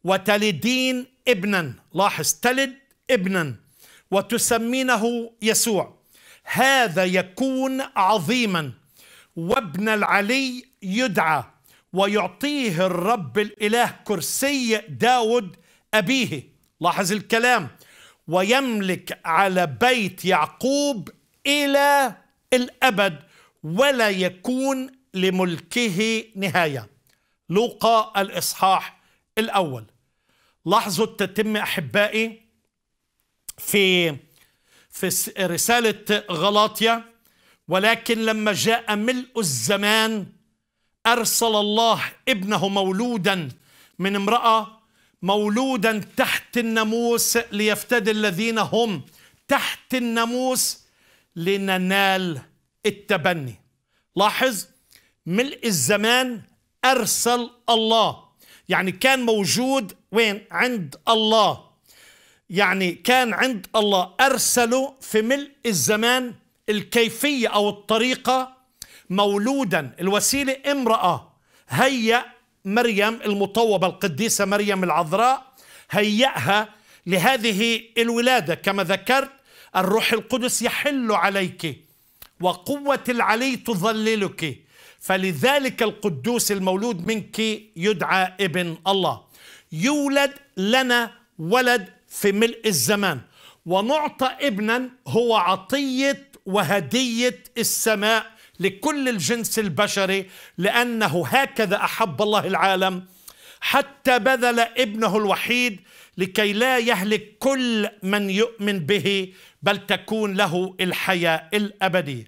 [SPEAKER 1] وتلدين ابنا لاحظ تلد ابنا وتسمينه يسوع هذا يكون عظيما وابن العلي يدعى ويعطيه الرب الاله كرسي داود ابيه لاحظ الكلام ويملك على بيت يعقوب الى الابد ولا يكون لملكه نهايه لوقا الاصحاح الاول لاحظوا التتم أحبائي في في رسالة غلاطيا ولكن لما جاء ملء الزمان أرسل الله ابنه مولودا من امرأة مولودا تحت الناموس ليفتدي الذين هم تحت الناموس لننال التبني لاحظ ملء الزمان أرسل الله يعني كان موجود وين عند الله يعني كان عند الله أرسله في ملء الزمان الكيفية أو الطريقة مولودا الوسيلة امرأة هيأ مريم المطوبة القديسة مريم العذراء هيأها لهذه الولادة كما ذكرت الروح القدس يحل عليك وقوة العلي تظللك فلذلك القدوس المولود منك يدعى ابن الله يولد لنا ولد في ملء الزمان ونعطى ابنا هو عطيه وهديه السماء لكل الجنس البشري لانه هكذا احب الله العالم حتى بذل ابنه الوحيد لكي لا يهلك كل من يؤمن به بل تكون له الحياه الابديه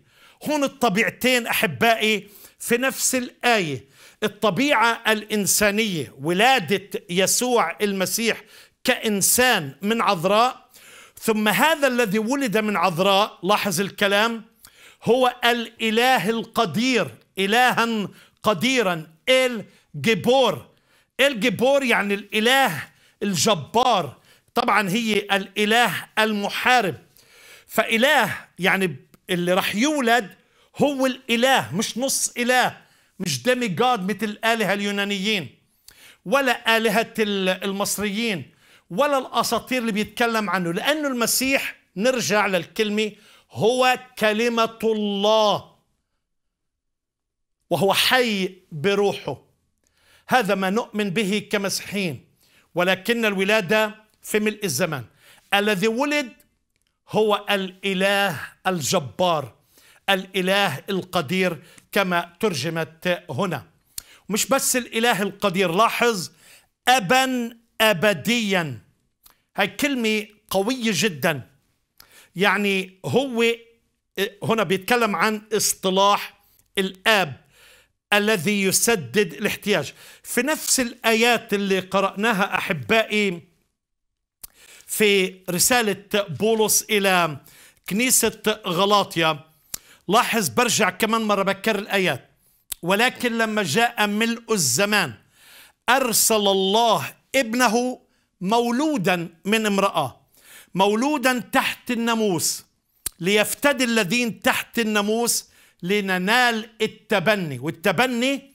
[SPEAKER 1] هون الطبيعتين احبائي في نفس الآية الطبيعة الإنسانية ولادة يسوع المسيح كإنسان من عذراء ثم هذا الذي ولد من عذراء لاحظ الكلام هو الإله القدير إلها قديرا الجبور الجبور يعني الإله الجبار طبعا هي الإله المحارب فإله يعني اللي راح يولد هو الإله مش نص إله مش دمي جاد مثل الآلهة اليونانيين ولا آلهة المصريين ولا الأساطير اللي بيتكلم عنه لأنه المسيح نرجع للكلمة هو كلمة الله وهو حي بروحه هذا ما نؤمن به كمسيحيين ولكن الولادة في ملء الزمان الذي ولد هو الإله الجبار الاله القدير كما ترجمت هنا مش بس الاله القدير لاحظ ابا ابديا هاي كلمه قويه جدا يعني هو هنا بيتكلم عن اصطلاح الاب الذي يسدد الاحتياج في نفس الايات اللي قراناها احبائي في رساله بولس الى كنيسه غلاطيا لاحظ برجع كمان مرة بكرر الآيات ولكن لما جاء ملء الزمان أرسل الله ابنه مولودا من امرأة مولودا تحت الناموس ليفتدي الذين تحت الناموس لننال التبني والتبني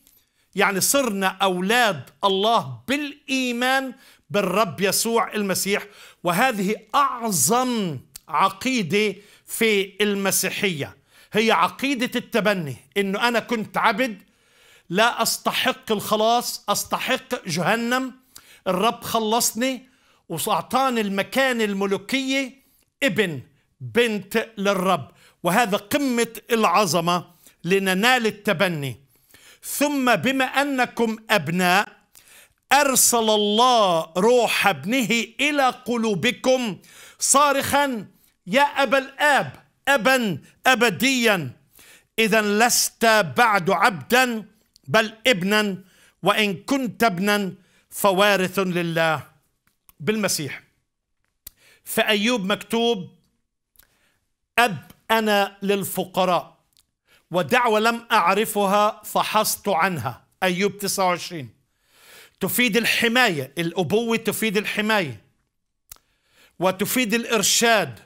[SPEAKER 1] يعني صرنا أولاد الله بالإيمان بالرب يسوع المسيح وهذه أعظم عقيدة في المسيحية هي عقيدة التبني انه انا كنت عبد لا استحق الخلاص استحق جهنم الرب خلصني واعطاني المكان الملوكية ابن بنت للرب وهذا قمة العظمة لننال التبني ثم بما أنكم أبناء أرسل الله روح ابنه إلى قلوبكم صارخا يا أبا الآب أبا أبديا إذا لست بعد عبدا بل ابنا وإن كنت ابنا فوارث لله بالمسيح فايوب مكتوب أب أنا للفقراء ودعوة لم أعرفها فحصت عنها أيوب 29 تفيد الحماية الأبوة تفيد الحماية وتفيد الإرشاد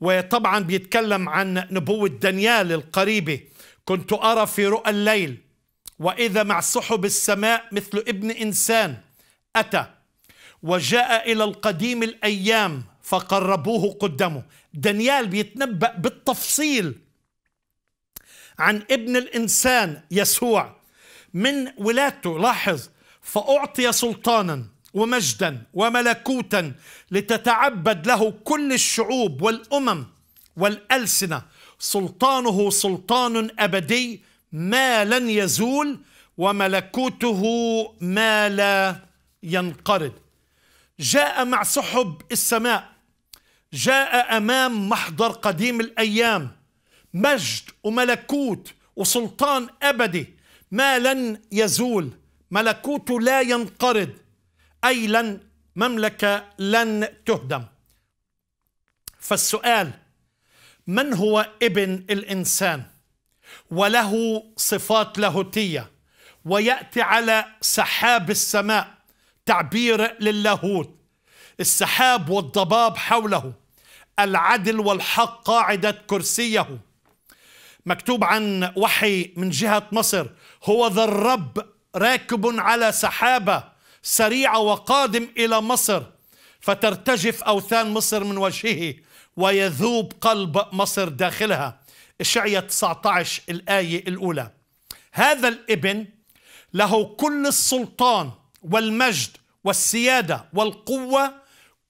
[SPEAKER 1] وطبعا بيتكلم عن نبوة دانيال القريبة كنت أرى في رؤى الليل وإذا مع سحب السماء مثل ابن إنسان أتى وجاء إلى القديم الأيام فقربوه قدمه دانيال بيتنبأ بالتفصيل عن ابن الإنسان يسوع من ولادته لاحظ فأعطي سلطانا ومجدا وملكوتا لتتعبد له كل الشعوب والامم والالسنه سلطانه سلطان ابدي ما لن يزول وملكوته ما لا ينقرض جاء مع سحب السماء جاء امام محضر قديم الايام مجد وملكوت وسلطان ابدي ما لن يزول ملكوته لا ينقرض أي لن مملكة لن تهدم فالسؤال من هو ابن الإنسان وله صفات لاهوتية ويأتي على سحاب السماء تعبير للاهوت السحاب والضباب حوله العدل والحق قاعدة كرسيه مكتوب عن وحي من جهة مصر هو ذا الرب راكب على سحابه سريعة وقادم إلى مصر فترتجف أوثان مصر من وجهه ويذوب قلب مصر داخلها اشعيا 19 الآية الأولى هذا الابن له كل السلطان والمجد والسيادة والقوة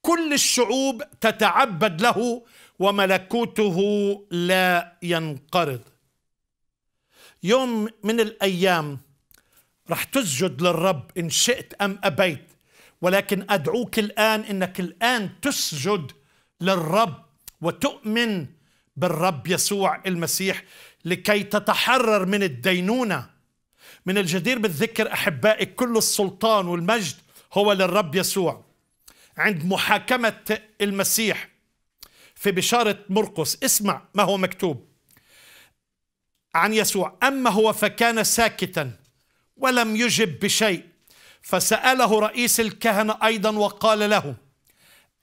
[SPEAKER 1] كل الشعوب تتعبد له وملكوته لا ينقرض يوم من الأيام رح تسجد للرب إن شئت أم أبيت ولكن أدعوك الآن إنك الآن تسجد للرب وتؤمن بالرب يسوع المسيح لكي تتحرر من الدينونة من الجدير بالذكر أحبائي كل السلطان والمجد هو للرب يسوع عند محاكمة المسيح في بشارة مرقس اسمع ما هو مكتوب عن يسوع أما هو فكان ساكتا ولم يجب بشيء فسأله رئيس الكهنة أيضا وقال له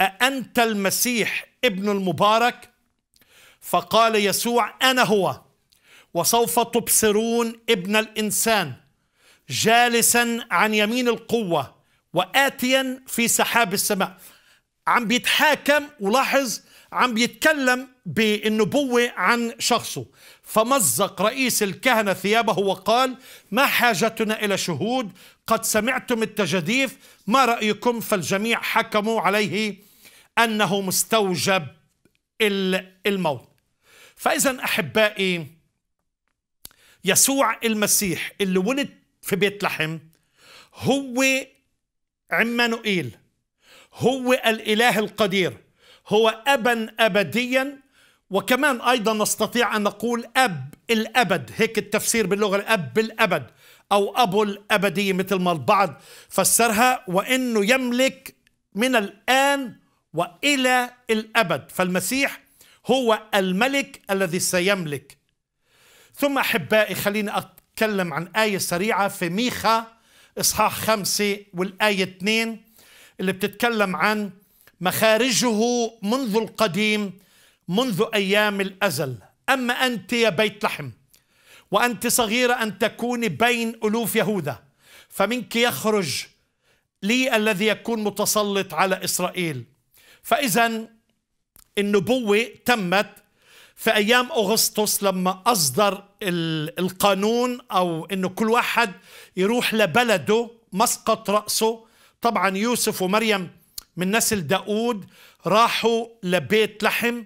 [SPEAKER 1] أأنت المسيح ابن المبارك فقال يسوع أنا هو وسوف تبصرون ابن الإنسان جالسا عن يمين القوة وآتيا في سحاب السماء عم بيتحاكم ولاحظ عم بيتكلم بالنبوة عن شخصه فمزق رئيس الكهنة ثيابه وقال ما حاجتنا إلى شهود قد سمعتم التجديف ما رأيكم فالجميع حكموا عليه أنه مستوجب الموت فإذا أحبائي يسوع المسيح اللي ولد في بيت لحم هو عمانوئيل هو الإله القدير هو أبا أبديا وكمان أيضا نستطيع أن نقول أب الأبد هيك التفسير باللغة الأب بالأبد أو أبو الأبدية مثل ما البعض فسرها وأنه يملك من الآن وإلى الأبد فالمسيح هو الملك الذي سيملك ثم أحبائي خليني أتكلم عن آية سريعة في ميخا إصحاح خمسة والآية اثنين اللي بتتكلم عن مخارجه منذ القديم منذ أيام الأزل أما أنت يا بيت لحم وأنت صغيرة أن تكون بين ألوف يهوذا فمنك يخرج لي الذي يكون متسلط على إسرائيل فإذا النبوة تمت في أيام أغسطس لما أصدر القانون أو أنه كل واحد يروح لبلده مسقط رأسه طبعا يوسف ومريم من نسل داود راحوا لبيت لحم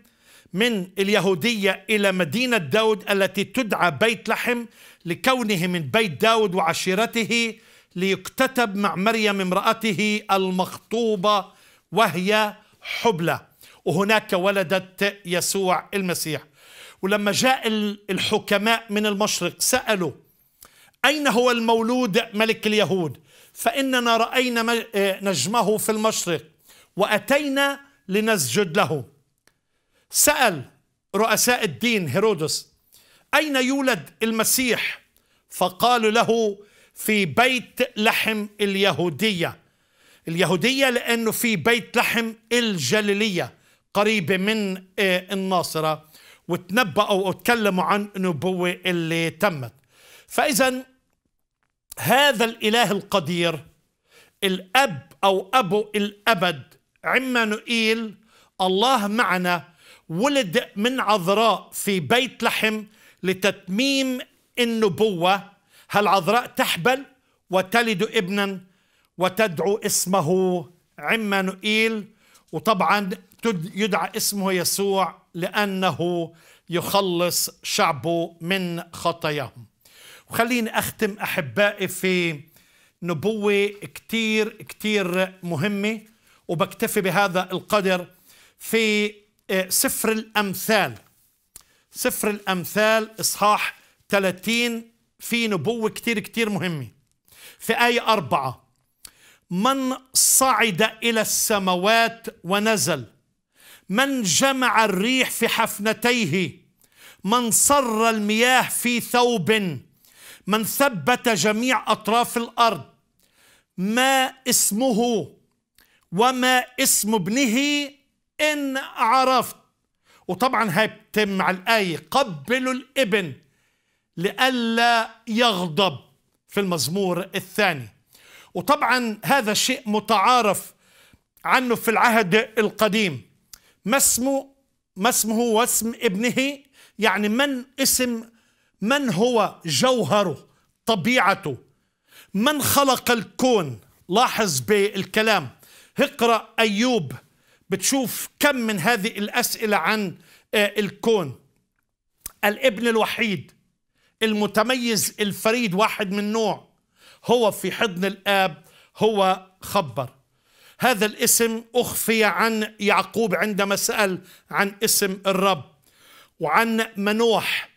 [SPEAKER 1] من اليهودية إلى مدينة داود التي تدعى بيت لحم لكونه من بيت داود وعشيرته ليكتتب مع مريم امرأته المخطوبة وهي حبلى وهناك ولدت يسوع المسيح ولما جاء الحكماء من المشرق سألوا أين هو المولود ملك اليهود فإننا رأينا آه، نجمه في المشرق وأتينا لنسجد له سأل رؤساء الدين هيرودس أين يولد المسيح فقالوا له في بيت لحم اليهودية اليهودية لأنه في بيت لحم الجليلية قريبة من آه، الناصرة وتنبأوا وتكلموا عن النبوة اللي تمت فإذا هذا الإله القدير الأب أو أبو الأبد عمانوئيل الله معنا ولد من عذراء في بيت لحم لتتميم النبوة هالعذراء تحبل وتلد ابنا وتدعو اسمه عمانوئيل وطبعا يدعى اسمه يسوع لأنه يخلص شعبه من خطاياهم وخليني أختم أحبائي في نبوة كتير كتير مهمة وبكتفي بهذا القدر في إيه، سفر الأمثال سفر الأمثال إصحاح 30 في نبوة كتير كتير مهمة في آية أربعة من صعد إلى السماوات ونزل من جمع الريح في حفنتيه من صر المياه في ثوب من ثبت جميع أطراف الأرض ما اسمه وما اسم ابنه إن عرفت وطبعا هيتم مع الآية قبلوا الابن لئلا يغضب في المزمور الثاني وطبعا هذا شيء متعارف عنه في العهد القديم ما اسمه ما اسمه واسم ابنه يعني من اسم من هو جوهره طبيعته من خلق الكون لاحظ بالكلام اقرأ أيوب بتشوف كم من هذه الأسئلة عن آه، الكون الابن الوحيد المتميز الفريد واحد من نوع هو في حضن الآب هو خبر هذا الاسم أخفي عن يعقوب عندما سأل عن اسم الرب وعن منوح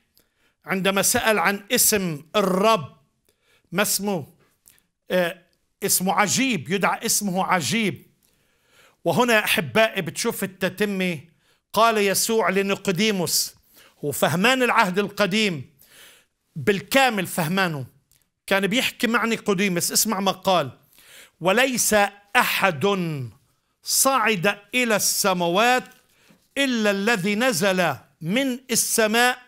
[SPEAKER 1] عندما سأل عن اسم الرب ما اسمه آه، اسمه عجيب يدعى اسمه عجيب وهنا احبائي بتشوف التتمه قال يسوع لنقديموس هو فهمان العهد القديم بالكامل فهمانه كان بيحكي مع نيقوديموس اسمع ما قال وليس احد صعد الى السماوات الا الذي نزل من السماء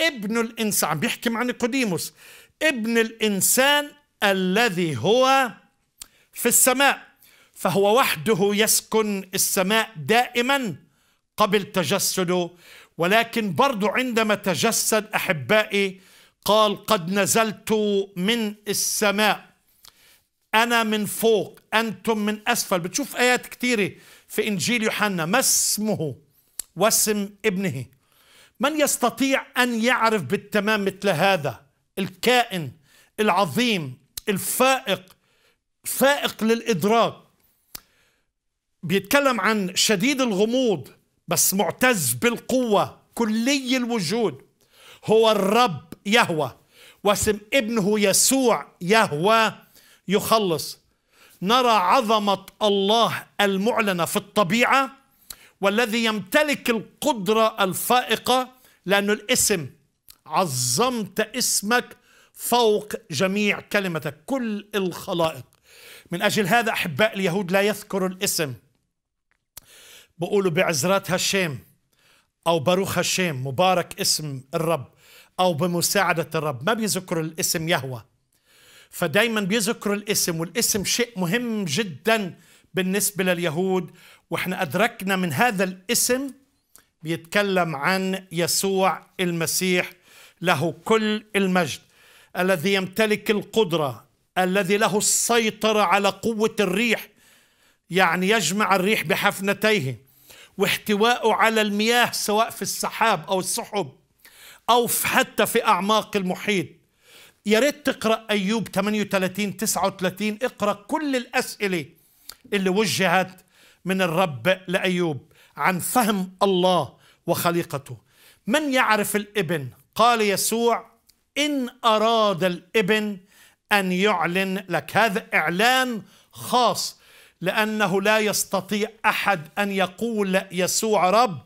[SPEAKER 1] ابن الانسان عم بيحكي مع نيقوديموس ابن الانسان الذي هو في السماء فهو وحده يسكن السماء دائما قبل تجسده ولكن برضو عندما تجسد أحبائي قال قد نزلت من السماء أنا من فوق أنتم من أسفل بتشوف آيات كثيرة في إنجيل يوحنا ما اسمه واسم ابنه من يستطيع أن يعرف بالتمام مثل هذا الكائن العظيم الفائق فائق للإدراك بيتكلم عن شديد الغموض بس معتز بالقوة كلي الوجود هو الرب يهوى واسم ابنه يسوع يهوى يخلص نرى عظمة الله المعلنة في الطبيعة والذي يمتلك القدرة الفائقة لأن الاسم عظمت اسمك فوق جميع كلمتك كل الخلائق من أجل هذا أحباء اليهود لا يذكر الاسم بقولوا بعزرات هشام أو باروخ هشام مبارك اسم الرب أو بمساعدة الرب ما بيذكروا الاسم يهوى فدايما بيذكروا الاسم والاسم شيء مهم جدا بالنسبة لليهود واحنا أدركنا من هذا الاسم بيتكلم عن يسوع المسيح له كل المجد الذي يمتلك القدرة الذي له السيطرة على قوة الريح يعني يجمع الريح بحفنتيه واحتوائه على المياه سواء في السحاب أو السحب أو حتى في أعماق المحيط يا ريت تقرأ أيوب 38 39 اقرأ كل الأسئلة اللي وجهت من الرب لأيوب عن فهم الله وخليقته من يعرف الابن قال يسوع إن أراد الابن أن يعلن لك هذا إعلان خاص لأنه لا يستطيع أحد أن يقول يسوع رب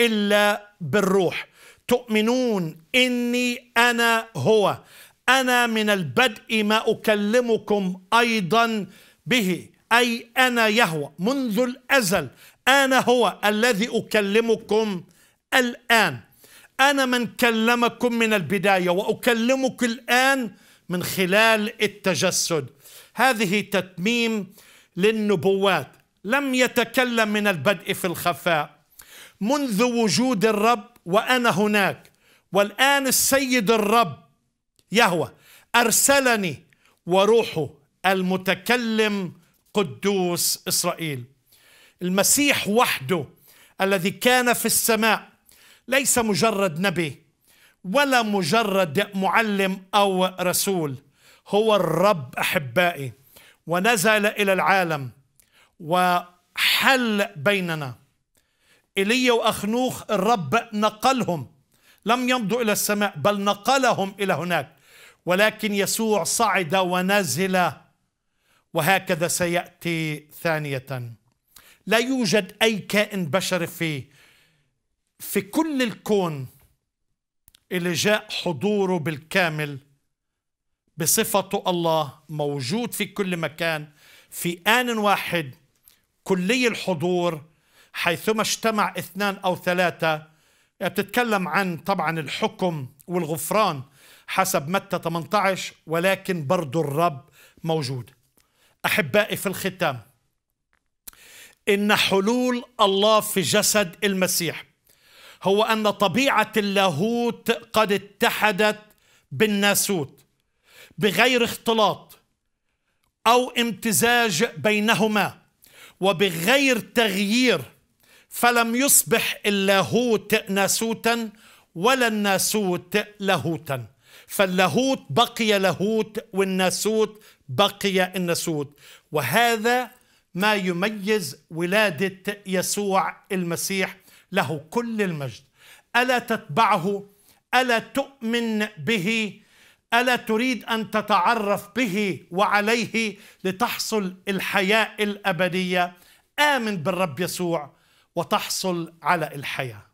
[SPEAKER 1] إلا بالروح تؤمنون إني أنا هو أنا من البدء ما أكلمكم أيضا به أي أنا يهوى منذ الأزل أنا هو الذي أكلمكم الآن أنا من كلمكم من البداية وأكلمك الآن من خلال التجسد هذه تتميم للنبوات لم يتكلم من البدء في الخفاء منذ وجود الرب وأنا هناك والآن السيد الرب يهوى أرسلني وروحه المتكلم قدوس إسرائيل المسيح وحده الذي كان في السماء ليس مجرد نبي ولا مجرد معلم أو رسول هو الرب أحبائي ونزل إلى العالم وحل بيننا إيليا وأخنوخ الرب نقلهم لم يمضوا إلى السماء بل نقلهم إلى هناك ولكن يسوع صعد ونزل وهكذا سيأتي ثانية لا يوجد أي كائن بشري في في كل الكون اللي جاء حضوره بالكامل بصفته الله موجود في كل مكان في آن واحد كلي الحضور حيثما اجتمع اثنان أو ثلاثة بتتكلم عن طبعا الحكم والغفران حسب متى 18 ولكن برضو الرب موجود أحبائي في الختام إن حلول الله في جسد المسيح هو أن طبيعة اللاهوت قد اتحدت بالناسوت بغير اختلاط او امتزاج بينهما وبغير تغيير فلم يصبح اللاهوت ناسوتا ولا الناسوت لاهوتا فاللاهوت بقي لاهوت والناسوت بقي الناسوت وهذا ما يميز ولادة يسوع المسيح له كل المجد ألا تتبعه ألا تؤمن به الا تريد ان تتعرف به وعليه لتحصل الحياه الابديه امن بالرب يسوع وتحصل على الحياه